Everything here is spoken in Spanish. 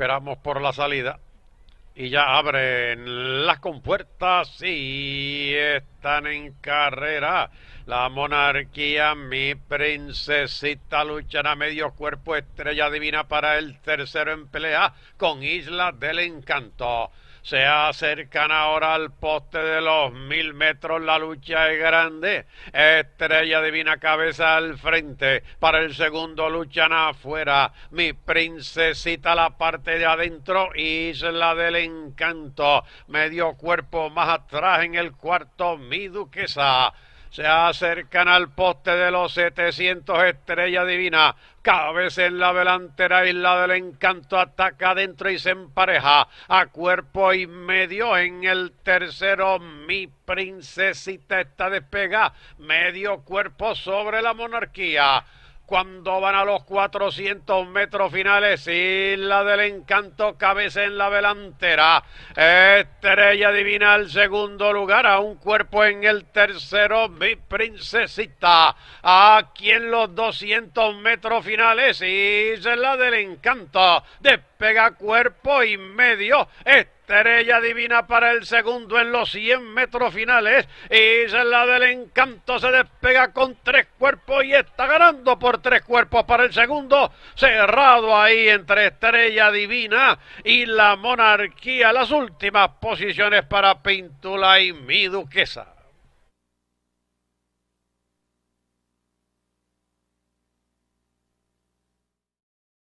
Esperamos por la salida. Y ya abren las compuertas y están en carrera. La monarquía, mi princesita, luchan a medio cuerpo estrella divina para el tercero en pelea con Isla del Encanto se acercan ahora al poste de los mil metros. La lucha es grande. Estrella divina cabeza al frente. Para el segundo luchan afuera. Mi princesita la parte de adentro. Isla del encanto. Medio cuerpo más atrás en el cuarto. Mi duquesa se acercan al poste de los 700 estrellas Divina. Cabeza en la delantera, Isla del Encanto ataca adentro y se empareja a cuerpo y medio en el tercero. Mi princesita está despegada, medio cuerpo sobre la monarquía cuando van a los 400 metros finales. y la del Encanto, cabeza en la delantera. Estrella Divina al segundo lugar, a un cuerpo en el tercero, mi princesita. Aquí en los 200 metros finales, y la del Encanto, despega cuerpo y medio estrella divina para el segundo en los 100 metros finales. Y es la del encanto se despega con tres cuerpos y está ganando por tres cuerpos para el segundo. Cerrado ahí entre estrella divina y la monarquía. Las últimas posiciones para Pintula y mi duquesa.